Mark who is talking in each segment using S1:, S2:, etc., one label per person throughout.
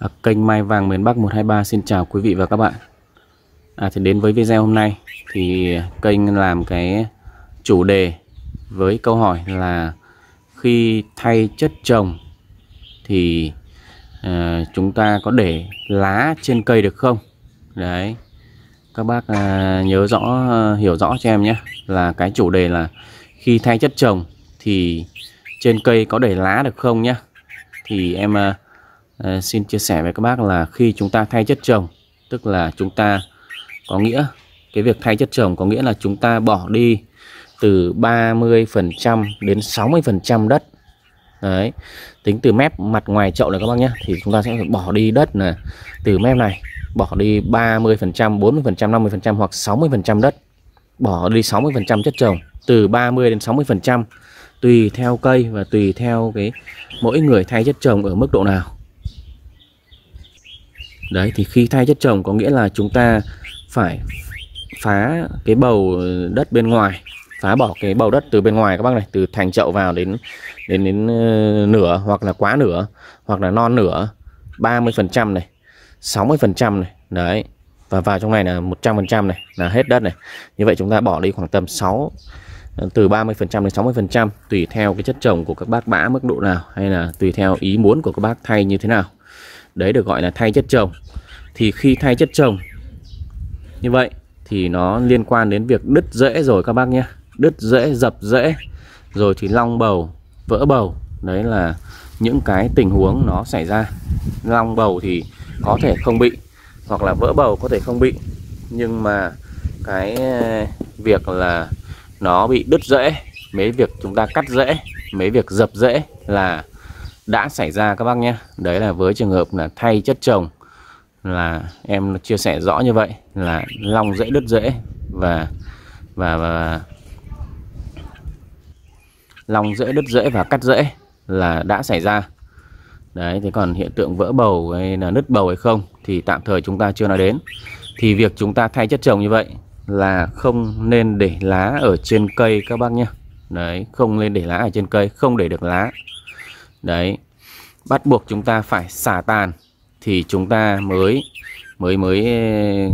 S1: À, kênh Mai Vàng miền Bắc 123 xin chào quý vị và các bạn à, Thì đến với video hôm nay thì kênh làm cái chủ đề với câu hỏi là khi thay chất trồng thì à, chúng ta có để lá trên cây được không? Đấy các bác à, nhớ rõ à, hiểu rõ cho em nhé là cái chủ đề là khi thay chất trồng thì trên cây có để lá được không nhá? thì em à, Ờ, xin chia sẻ với các bác là khi chúng ta thay chất trồng tức là chúng ta có nghĩa cái việc thay chất trồng có nghĩa là chúng ta bỏ đi từ 30% đến 60% đất đấy tính từ mép mặt ngoài chậu này các bác nhé thì chúng ta sẽ bỏ đi đất là từ mép này bỏ đi 30% 40% 50% hoặc 60% đất bỏ đi 60% chất trồng từ 30 đến 60% tùy theo cây và tùy theo cái mỗi người thay chất trồng ở mức độ nào Đấy thì khi thay chất trồng có nghĩa là chúng ta phải phá cái bầu đất bên ngoài phá bỏ cái bầu đất từ bên ngoài các bác này từ thành chậu vào đến đến đến ờ, nửa hoặc là quá nửa hoặc là non nửa 30% này 60% này đấy và vào trong này là 100% này là hết đất này như vậy chúng ta bỏ đi khoảng tầm 6 ờ, từ 30% đến 60% tùy theo cái chất trồng của các bác bã mức độ nào hay là tùy theo ý muốn của các bác thay như thế nào đấy được gọi là thay chất trồng thì khi thay chất trồng như vậy thì nó liên quan đến việc đứt rễ rồi các bác nhé đứt rễ dập rễ rồi thì long bầu vỡ bầu đấy là những cái tình huống nó xảy ra long bầu thì có thể không bị hoặc là vỡ bầu có thể không bị nhưng mà cái eh, việc là nó bị đứt rễ mấy việc chúng ta cắt rễ mấy việc dập rễ là đã xảy ra các bác nhé đấy là với trường hợp là thay chất trồng là em chia sẻ rõ như vậy là long dễ đứt dễ và và, và long dễ đứt dễ và cắt dễ là đã xảy ra đấy thì còn hiện tượng vỡ bầu hay là nứt bầu hay không thì tạm thời chúng ta chưa nói đến thì việc chúng ta thay chất trồng như vậy là không nên để lá ở trên cây các bác nhé đấy không nên để lá ở trên cây không để được lá đấy bắt buộc chúng ta phải xả tàn thì chúng ta mới mới mới ờ,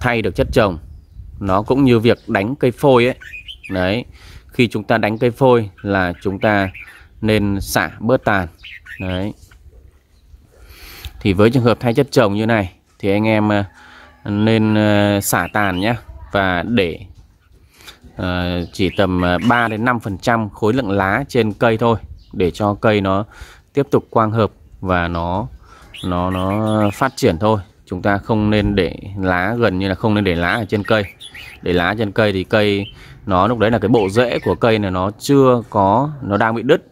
S1: thay được chất trồng nó cũng như việc đánh cây phôi ấy đấy khi chúng ta đánh cây phôi là chúng ta nên xả bớt tàn đấy thì với trường hợp thay chất trồng như này thì anh em ờ, nên ờ, xả tàn nhé và để chỉ tầm 3 đến 5 khối lượng lá trên cây thôi để cho cây nó tiếp tục quang hợp và nó nó nó phát triển thôi chúng ta không nên để lá gần như là không nên để lá ở trên cây để lá trên cây thì cây nó lúc đấy là cái bộ rễ của cây này nó chưa có nó đang bị đứt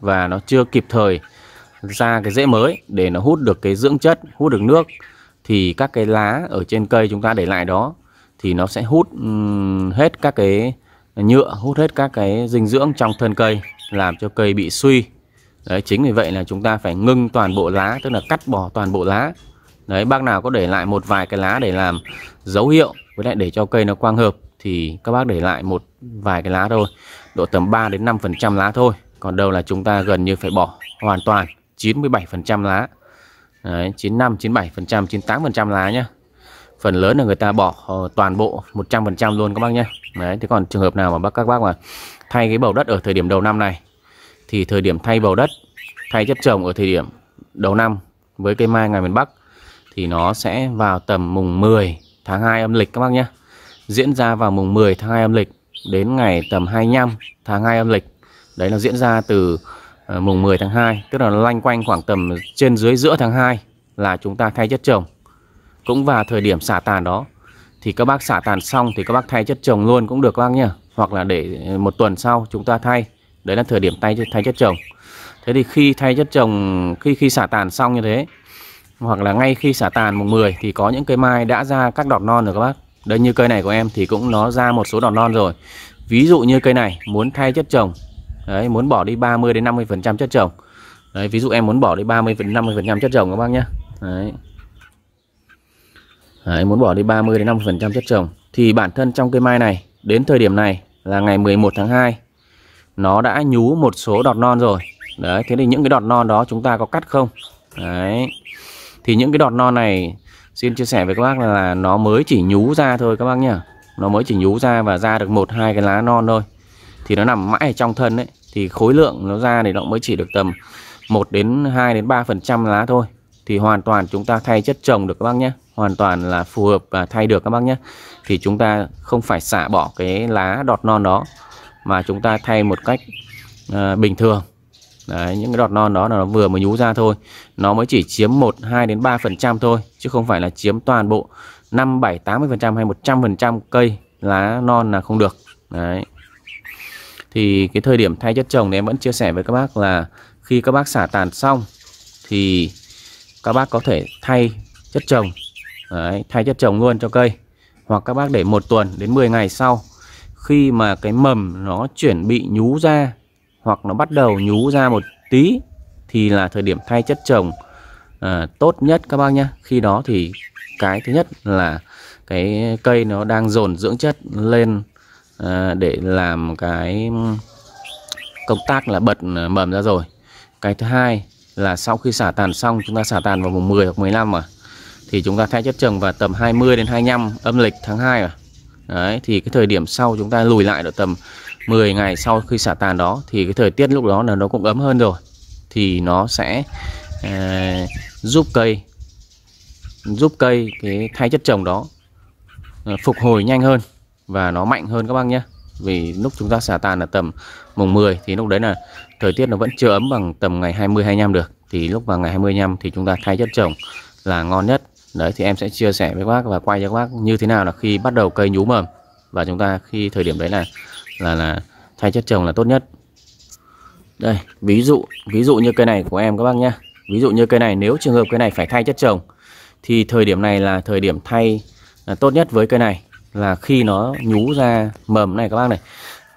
S1: và nó chưa kịp thời ra cái rễ mới để nó hút được cái dưỡng chất hút được nước thì các cái lá ở trên cây chúng ta để lại đó thì nó sẽ hút hết các cái nhựa hút hết các cái dinh dưỡng trong thân cây làm cho cây bị suy đấy chính vì vậy là chúng ta phải ngưng toàn bộ lá tức là cắt bỏ toàn bộ lá đấy bác nào có để lại một vài cái lá để làm dấu hiệu với lại để cho cây nó quang hợp thì các bác để lại một vài cái lá thôi độ tầm 3 đến 5 phần trăm lá thôi còn đâu là chúng ta gần như phải bỏ hoàn toàn 97 phần trăm lá Đấy, 95 97 phần trăm 98 phần trăm lá nhá phần lớn là người ta bỏ ờ, toàn bộ 100 phần trăm luôn các bác nhé đấy thế còn trường hợp nào mà bác các bác mà thay cái bầu đất ở thời điểm đầu năm này thì thời điểm thay bầu đất thay chất trồng ở thời điểm đầu năm với cây mai ngoài miền Bắc thì nó sẽ vào tầm mùng 10 tháng 2 âm lịch các bác nhé diễn ra vào mùng 10 tháng 2 âm lịch đến ngày tầm 25 tháng 2 âm lịch đấy là diễn ra từ ờ, mùng 10 tháng 2 tức là loanh quanh khoảng tầm trên dưới giữa tháng 2 là chúng ta thay chất trồng cũng vào thời điểm xả tàn đó thì các bác xả tàn xong thì các bác thay chất trồng luôn cũng được các bác nhá hoặc là để ờ, một tuần sau chúng ta thay đấy là thời điểm tay thay chất trồng thế thì khi thay chất trồng khi khi xả tàn xong như thế hoặc là ngay khi xả tàn mùng 10 thì có những cây mai đã ra các đọt non rồi các bác đây như cây này của em thì cũng nó ra một số đọt non rồi ví dụ như cây này muốn thay chất trồng đấy muốn bỏ đi 30 đến 50 phần trăm chất trồng đấy ví dụ em muốn bỏ đi 30 đến 50 phần trăm chất trồng các bác nhé đấy Đấy, muốn bỏ đi 30 đến 50% chất trồng thì bản thân trong cây mai này đến thời điểm này là ngày 11 tháng 2 nó đã nhú một số đọt non rồi. Đấy, thế thì những cái đọt non đó chúng ta có cắt không? Đấy. Thì những cái đọt non này xin chia sẻ với các bác là nó mới chỉ nhú ra thôi các bác nhá. Nó mới chỉ nhú ra và ra được một hai cái lá non thôi. Thì nó nằm mãi ở trong thân đấy thì khối lượng nó ra thì nó mới chỉ được tầm 1 đến 2 đến 3% lá thôi. Thì hoàn toàn chúng ta thay chất trồng được các bác nhé hoàn toàn là phù hợp và thay được các bác nhé thì chúng ta không phải xả bỏ cái lá đọt non đó mà chúng ta thay một cách à, bình thường Đấy, những cái đọt non đó là nó vừa mới nhú ra thôi nó mới chỉ chiếm 1 2 đến 3 phần trăm thôi chứ không phải là chiếm toàn bộ 5 7 80 phần trăm hay 100 phần trăm cây lá non là không được đấy thì cái thời điểm thay chất trồng thì em vẫn chia sẻ với các bác là khi các bác xả tàn xong thì các bác có thể thay chất trồng Đấy, thay chất trồng luôn cho cây hoặc các bác để một tuần đến 10 ngày sau khi mà cái mầm nó chuẩn bị nhú ra hoặc nó bắt đầu nhú ra một tí thì là thời điểm thay chất trồng à, tốt nhất các bác nhé khi đó thì cái thứ nhất là cái cây nó đang dồn dưỡng chất lên à, để làm cái công tác là bật à, mầm ra rồi cái thứ hai là sau khi xả tàn xong chúng ta xả tàn vào mùng 10 hoặc 15 mà thì chúng ta thay chất trồng vào tầm 20 đến 25 âm lịch tháng 2 à. Đấy, thì cái thời điểm sau chúng ta lùi lại được tầm 10 ngày sau khi xả tàn đó thì cái thời tiết lúc đó là nó cũng ấm hơn rồi thì nó sẽ à, giúp cây giúp cây cái thay chất trồng đó à, phục hồi nhanh hơn và nó mạnh hơn các bác nhé vì lúc chúng ta xả tàn là tầm mùng 10 thì lúc đấy là thời tiết nó vẫn chưa ấm bằng tầm ngày 20 25 được thì lúc vào ngày 25 thì chúng ta thay chất trồng là ngon nhất Đấy thì em sẽ chia sẻ với các bác và quay cho các bác như thế nào là khi bắt đầu cây nhú mầm và chúng ta khi thời điểm đấy là là là thay chất trồng là tốt nhất. Đây, ví dụ ví dụ như cây này của em các bác nhé Ví dụ như cây này nếu trường hợp cây này phải thay chất trồng thì thời điểm này là thời điểm thay là tốt nhất với cây này là khi nó nhú ra mầm này các bác này.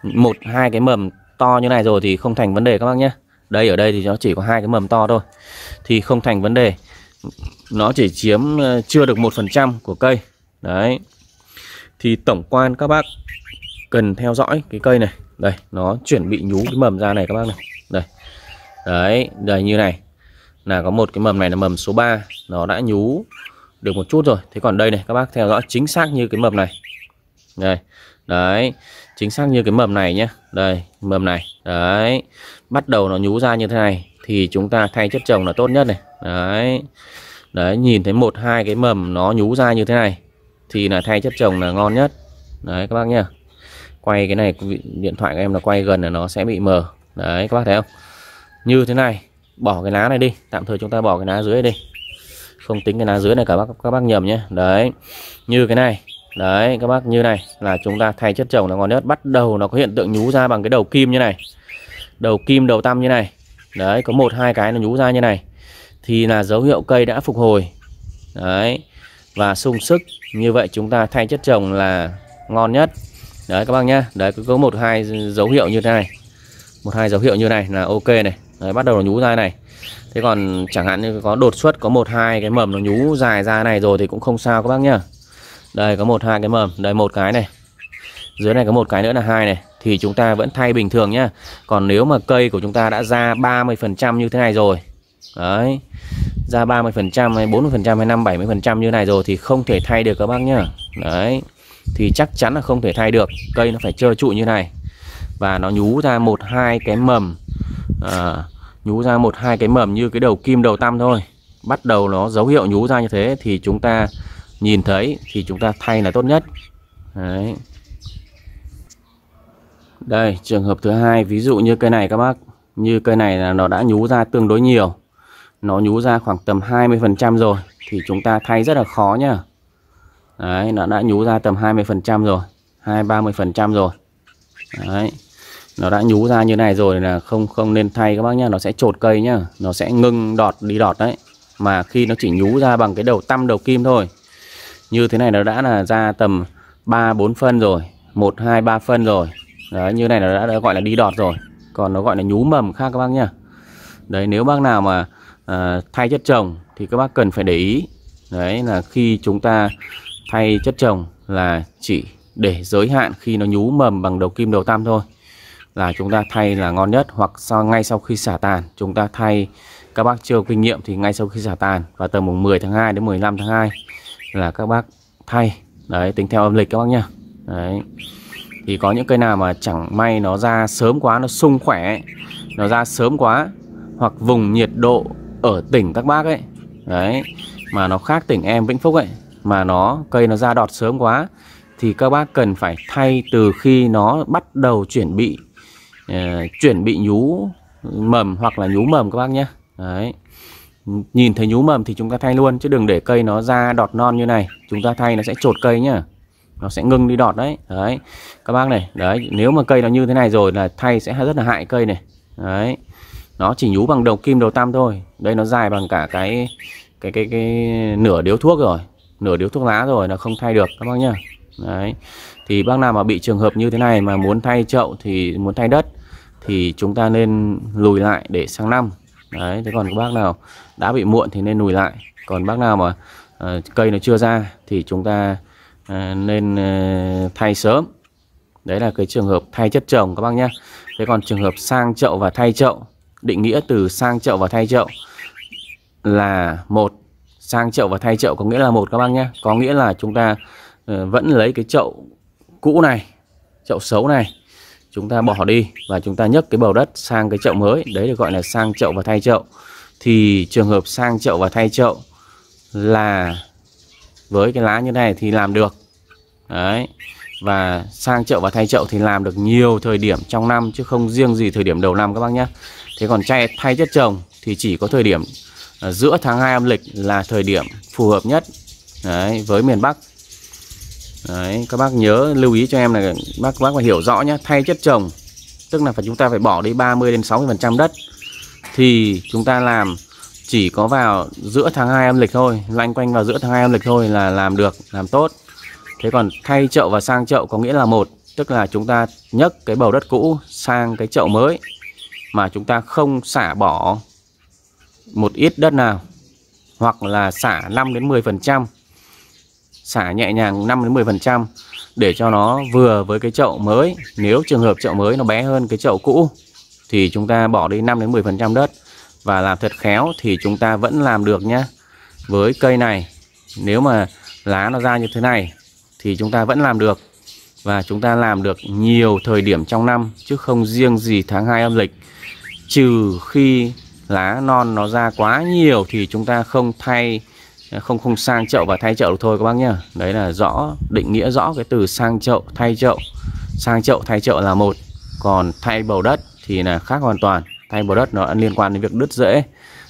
S1: Một hai cái mầm to như này rồi thì không thành vấn đề các bác nhé Đây ở đây thì nó chỉ có hai cái mầm to thôi. Thì không thành vấn đề nó chỉ chiếm ờ, chưa được 1% của cây đấy thì tổng quan các bác cần theo dõi cái cây này đây nó chuẩn bị nhú cái mầm ra này các bác này đây đấy đây như này là có một cái mầm này là mầm số 3 nó đã nhú được một chút rồi thế còn đây này các bác theo dõi chính xác như cái mầm này đây đấy chính xác như cái mầm này nhé đây mầm này đấy bắt đầu nó nhú ra như thế này thì chúng ta thay chất trồng là tốt nhất này đấy đấy nhìn thấy một hai cái mầm nó nhú ra như thế này thì là thay chất trồng là ngon nhất đấy các bác nhá quay cái này điện thoại của em là quay gần là nó sẽ bị mờ đấy các bác thấy không như thế này bỏ cái lá này đi tạm thời chúng ta bỏ cái lá dưới đi không tính cái lá dưới này cả bác các bác nhầm nhé đấy như cái này đấy các bác như này là chúng ta thay chất trồng là ngon nhất bắt đầu nó có hiện tượng nhú ra bằng cái đầu kim như này đầu kim đầu tăm như này đấy có một hai cái nó nhú ra như này thì là dấu hiệu cây đã phục hồi đấy và sung sức như vậy chúng ta thay chất trồng là ngon nhất đấy các bác nhá đấy có một hai dấu hiệu như thế này một hai dấu hiệu như này là ok này đấy, bắt đầu nó nhú ra này thế còn chẳng hạn như có đột xuất có một hai cái mầm nó nhú dài ra này rồi thì cũng không sao các bác nhá đây có một hai cái mầm đây một cái này dưới này có một cái nữa là hai này thì chúng ta vẫn thay bình thường nhá còn nếu mà cây của chúng ta đã ra 30% như thế này rồi đấy ra 30% hay 40% hay 5 70% như này rồi thì không thể thay được các bác nhá đấy thì chắc chắn là không thể thay được cây nó phải trơ trụ như này và nó nhú ra một hai cái mầm à, nhú ra một hai cái mầm như cái đầu kim đầu tăm thôi bắt đầu nó dấu hiệu nhú ra như thế thì chúng ta nhìn thấy thì chúng ta thay là tốt nhất đấy đây, trường hợp thứ hai ví dụ như cây này các bác, như cây này là nó đã nhú ra tương đối nhiều. Nó nhú ra khoảng tầm 20% rồi thì chúng ta thay rất là khó nhá. Đấy, nó đã nhú ra tầm 20% rồi, 2 30% rồi. Đấy. Nó đã nhú ra như này rồi là không không nên thay các bác nhá, nó sẽ trột cây nhá, nó sẽ ngưng đọt đi đọt đấy. Mà khi nó chỉ nhú ra bằng cái đầu tăm đầu kim thôi. Như thế này nó đã là ra tầm 3 4 phân rồi, 1 2 3 phân rồi Đấy như này nó đã, đã gọi là đi đọt rồi Còn nó gọi là nhú mầm khác các bác nhá Đấy nếu bác nào mà à, thay chất trồng thì các bác cần phải để ý Đấy là khi chúng ta thay chất trồng là chỉ để giới hạn khi nó nhú mầm bằng đầu kim đầu tam thôi là chúng ta thay là ngon nhất hoặc sau ngay sau khi xả tàn chúng ta thay các bác chưa kinh nghiệm thì ngay sau khi xả tàn và tầm mùng 10 tháng 2 đến 15 tháng 2 là các bác thay đấy tính theo âm lịch các bác nhá đấy thì có những cây nào mà chẳng may nó ra sớm quá nó sung khỏe nó ra sớm quá hoặc vùng nhiệt độ ở tỉnh các bác ấy đấy mà nó khác tỉnh em Vĩnh Phúc ấy mà nó cây nó ra đọt sớm quá thì các bác cần phải thay từ khi nó bắt đầu chuẩn bị uh, ờ, chuẩn bị nhú mầm hoặc là nhú mầm các bác nhé đấy nhìn thấy nhú mầm thì chúng ta thay luôn chứ đừng để cây nó ra đọt non như này chúng ta thay nó sẽ trột cây nhá nó sẽ ngưng đi đọt đấy đấy các bác này đấy nếu mà cây nó như thế này rồi là thay sẽ rất là hại cây này đấy nó chỉ nhú bằng đầu kim đầu tam thôi đây nó dài bằng cả cái cái cái cái nửa điếu thuốc rồi nửa điếu thuốc lá rồi là không thay được các bác nhá đấy thì bác nào mà bị trường hợp như thế này mà muốn thay chậu thì muốn thay đất thì chúng ta nên lùi lại để sang năm đấy thế còn các bác nào đã bị muộn thì nên lùi lại còn bác nào mà uh, cây nó chưa ra thì chúng ta Ờ, nên ờ, thay sớm đấy là cái trường hợp thay chất trồng các bác nhé thế còn trường hợp sang chậu và thay chậu định nghĩa từ sang chậu và thay chậu là một sang chậu và thay chậu có nghĩa là một các bác nhé có nghĩa là chúng ta ờ, vẫn lấy cái chậu cũ này chậu xấu này chúng ta bỏ đi và chúng ta nhấc cái bầu đất sang cái chậu mới đấy được gọi là sang chậu và thay chậu thì trường hợp sang chậu và thay chậu là với cái lá như này thì làm được đấy và sang chậu và thay chậu thì làm được nhiều thời điểm trong năm chứ không riêng gì thời điểm đầu năm các bác nhé thế còn chay thay chất trồng thì chỉ có thời điểm à, giữa tháng 2 âm lịch là thời điểm phù hợp nhất đấy, với miền Bắc đấy các bác nhớ lưu ý cho em là bác bác phải hiểu rõ nhé thay chất trồng tức là phải chúng ta phải bỏ đi 30 đến 60 phần trăm đất thì chúng ta làm chỉ có vào giữa tháng 2 âm lịch thôi lanh quanh vào giữa tháng 2 âm lịch thôi là làm được làm tốt thế còn thay chậu và sang chậu có nghĩa là một tức là chúng ta nhấc cái bầu đất cũ sang cái chậu mới mà chúng ta không xả bỏ một ít đất nào hoặc là xả 5 đến 10 phần trăm xả nhẹ nhàng 5 đến 10 phần trăm để cho nó vừa với cái chậu mới nếu trường hợp chậu mới nó bé hơn cái chậu cũ thì chúng ta bỏ đi 5 đến 10 phần trăm đất và làm thật khéo thì chúng ta vẫn làm được nhé với cây này nếu mà lá nó ra như thế này thì chúng ta vẫn làm được và chúng ta làm được nhiều thời điểm trong năm chứ không riêng gì tháng 2 âm lịch trừ khi lá non nó ra quá nhiều thì chúng ta không thay không không sang chậu và thay chậu được thôi các bác nhá đấy là rõ định nghĩa rõ cái từ sang chậu thay chậu sang chậu thay chậu là một còn thay bầu đất thì là khác hoàn toàn thay bổ đất nó liên quan đến việc đứt rễ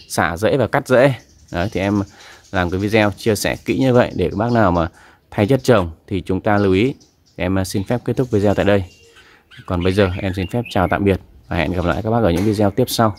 S1: xả rễ và cắt rễ đấy thì em làm cái video chia sẻ kỹ như vậy để các bác nào mà thay chất trồng thì chúng ta lưu ý em xin phép kết thúc video tại đây còn bây giờ em xin phép chào tạm biệt và hẹn gặp lại các bác ở những video tiếp sau